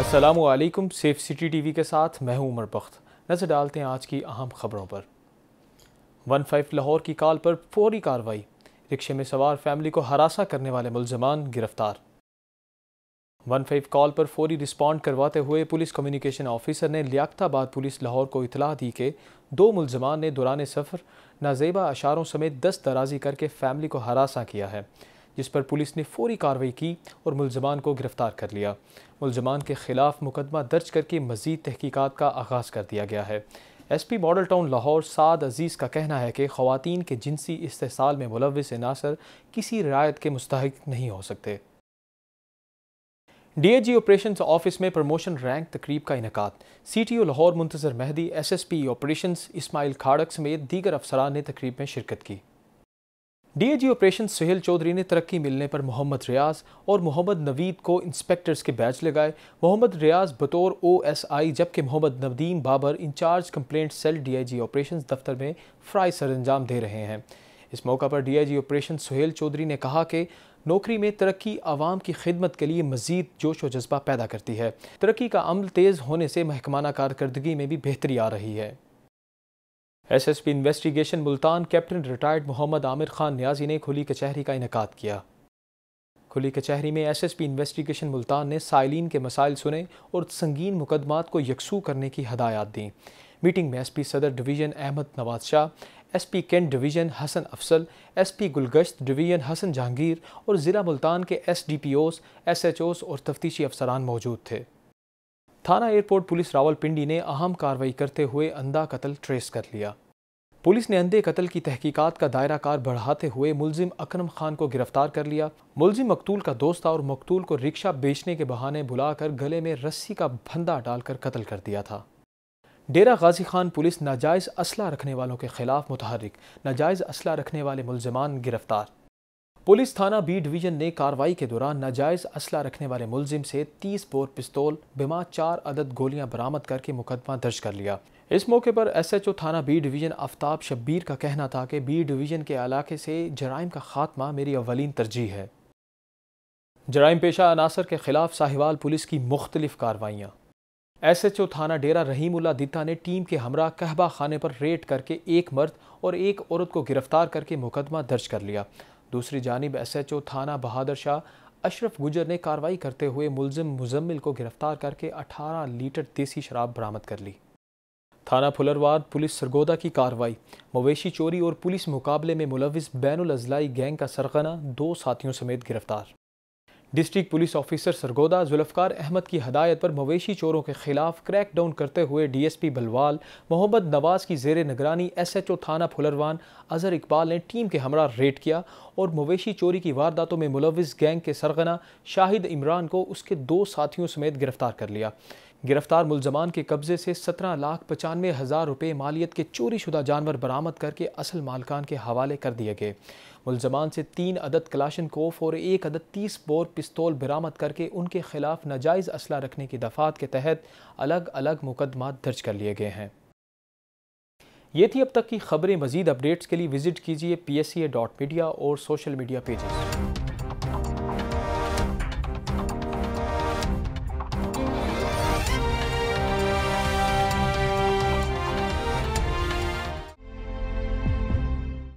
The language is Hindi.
असलम सेफ सिटी टीवी के साथ मैं हूं उमर बख्त नज़र डालते हैं आज की अहम खबरों पर वन फाइव लाहौर की कॉल पर फौरी कार्रवाई रिक्शे में सवार फैमिली को हरासा करने वाले मुलजमान गिरफ्तार वन फाइव कॉल पर फौरी रिस्पॉन्ड करवाते हुए पुलिस कम्युनिकेशन ऑफिसर ने लियाकताबाद पुलिस लाहौर को इतला दी कि दो मुलजमान ने दौरान सफ़र नाजेबा अशारों समेत दस दराजी करके फैमिली को हरासा किया है जिस पर पुलिस ने फौरी कार्रवाई की और मुलजमान को गिरफ्तार कर लिया मुलजमान के खिलाफ मुकदमा दर्ज करके मजीद तहकीकत का आगाज़ कर दिया गया है S P model town Lahore Saad Aziz का कहना है कि खुवान के जिनसी इस्तेसाल में मुलविस नासर किसी रियायत के मुस्तक नहीं हो सकते डीएजी ऑपरेशन ऑफिस में प्रमोशन रैंक तकरीब का इनका C T O Lahore Muntazir Mehdi S S P operation Ismail Khadak समेत दीगर अफसरान ने तकरीब में शिरकत की डीएजी ऑपरेशन सुहेल चौधरी ने तरक्की मिलने पर मोहम्मद रियाज और मोहम्मद नवीद को इंस्पेक्टर्स के बैच लगाए मोहम्मद रियाज बतौर ओएसआई जबकि Mohammad Navdeem Babar incharge complaint cell DIG operations दफ्तर में फ्राई अंजाम दे रहे हैं इस मौका पर डीआईजी ऑपरेशन सुहेल चौधरी ने कहा कि नौकरी में तरक्की आवाम की खिदमत के लिए मजीद जोश व जज्बा पैदा करती है तरक्की का अमल तेज़ होने से महकमाना कारकर्दगी में भी बेहतरी आ रही है S S P investigation Multan captain retired Mohammad Aamir Khan Niazi ने खुली कचहरी का इनका किया खुली कचहरी में S S P investigation Multan ने साइलिन के मसाइल सुने और संगीन मुकदमात को यकसू करने की हदायत दी मीटिंग में S P Sadar division Ahmad Nawaz Shah S P cantt division Hassan Afzal S P Gulgasht division Hassan Jahangir और ज़िला मुल्तान के S D P Os S H Os और तफ्तीशी अफसरान मौजूद थे थाना एयरपोर्ट पुलिस रावलपिंडी ने अहम कार्रवाई करते हुए अंधा कत्ल ट्रेस कर लिया पुलिस ने अंधे कत्ल की तहकीकात का दायरा कार बढ़ाते हुए मुलजिम अकरम खान को गिरफ्तार कर लिया मुलजिम मकतूल का दोस्त था और मकतूल को रिक्शा बेचने के बहाने बुलाकर गले में रस्सी का फंदा डालकर कत्ल कर दिया था डेरा गाजी खान पुलिस नाजायज़ असला रखने वालों के खिलाफ मुतहरिक नाजायज़ असला रखने वाले मुलजमान गिरफ्तार पुलिस थाना बी डिवीजन ने कार्रवाई के दौरान नाजायज असला रखने वाले मुलजिम से 30 बोर पिस्तौल बिमा चार अदद गोलियां बरामद करके मुकदमा दर्ज कर लिया इस मौके पर एसएचओ थाना बी डिवीजन आफ्ताब शब्बीर का कहना था कि बी डिवीजन के इलाके से जराइम का खात्मा मेरी अवलिन तरजीह है जराइम पेशा अनासर के खिलाफ साहिवाल पुलिस की मुख्तलिफ कार्रवाइयाँ एस एच ओ थाना डेरा रहीमुल्ला दिता ने टीम के हमरा कहबा खाने पर रेड करके एक मर्द और एक औरत को गिरफ्तार करके मुकदमा दर्ज कर लिया दूसरी जानब एस एच ओ थाना बहादुर शाह अशरफ गुजर ने कार्रवाई करते हुए मुलजिम मुजम्मिल को गिरफ्तार करके अठारह लीटर देसी शराब बरामद कर ली थाना फुलरवाद पुलिस सरगोदा की कार्रवाई मवेशी चोरी और पुलिस मुकाबले में मुलविस बैन अजलाई गैंग का सरगना दो साथियों समेत गिरफ्तार district police officer Sargodha Zulfiqar Ahmad की हदायत पर मवेशी चोरों के खिलाफ क्रैक डाउन करते हुए D S P Balwal Mohammad Nawaz की जेर निगरानी एस एच ओ थाना फुलरवान अजहर इकबाल ने टीम के हमरा रेड किया और मवेशी चोरी की वारदातों में मुलविस गैंग के सरगना शाहिद इमरान को उसके दो साथियों समेत गिरफ्तार कर लिया गिरफ्तार मुलजमान के कब्जे से सत्रह लाख पचानवे हज़ार रुपये मालियत के चोरी शुदा जानवर बरामद करके असल मालकान के हवाले कर दिए गए मुलजमान से तीन अदद कलाशन कोफ और एक अदद तीस बोर पिस्तौल बरामद करके उनके खिलाफ नाजायज़ असला रखने की दफात के तहत अलग अलग मुकदमा दर्ज कर लिए गए हैं ये थी अब तक की खबरें मजीद अपडेट्स के लिए विजिट कीजिए P S C dot media और सोशल मीडिया पेजेस